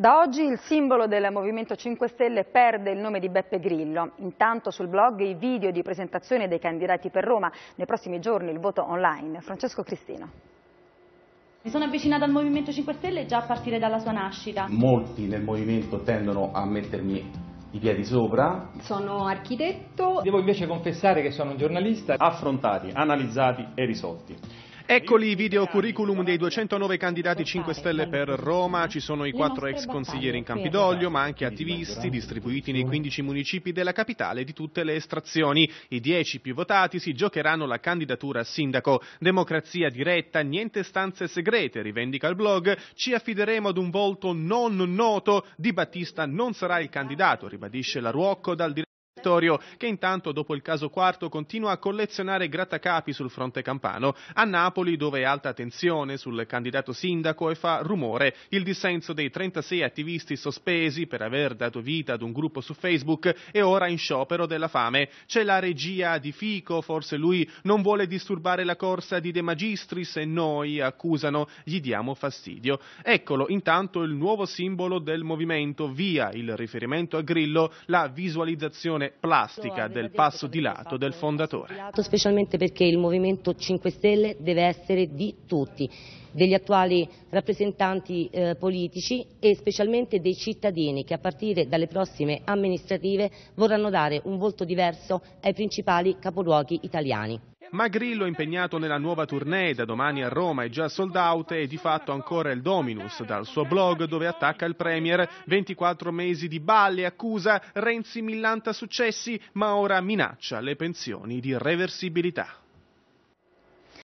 Da oggi il simbolo del Movimento 5 Stelle perde il nome di Beppe Grillo. Intanto sul blog i video di presentazione dei candidati per Roma. Nei prossimi giorni il voto online. Francesco Cristino. Mi sono avvicinata al Movimento 5 Stelle già a partire dalla sua nascita. Molti nel movimento tendono a mettermi i piedi sopra. Sono architetto. Devo invece confessare che sono un giornalista. Affrontati, analizzati e risolti. Eccoli i video curriculum dei 209 candidati 5 Stelle per Roma, ci sono i quattro ex consiglieri in Campidoglio, ma anche attivisti distribuiti nei 15 municipi della capitale di tutte le estrazioni. I 10 più votati si giocheranno la candidatura a sindaco. Democrazia diretta, niente stanze segrete, rivendica il blog, ci affideremo ad un volto non noto, Di Battista non sarà il candidato, ribadisce la Ruocco dal direttore Vittorio, che intanto dopo il caso quarto continua a collezionare grattacapi sul fronte campano, a Napoli dove è alta tensione sul candidato sindaco e fa rumore il dissenso dei 36 attivisti sospesi per aver dato vita ad un gruppo su Facebook e ora in sciopero della fame. C'è la regia di Fico, forse lui non vuole disturbare la corsa di De Magistri se noi, accusano, gli diamo fastidio. Eccolo intanto il nuovo simbolo del movimento, via il riferimento a Grillo, la visualizzazione plastica del passo di lato del fondatore. Specialmente perché il Movimento 5 Stelle deve essere di tutti, degli attuali rappresentanti eh, politici e specialmente dei cittadini che a partire dalle prossime amministrative vorranno dare un volto diverso ai principali capoluoghi italiani. Ma Grillo è impegnato nella nuova tournée da domani a Roma, è già sold out e di fatto ancora il Dominus dal suo blog dove attacca il Premier. 24 mesi di balle, accusa Renzi millanta successi, ma ora minaccia le pensioni di reversibilità.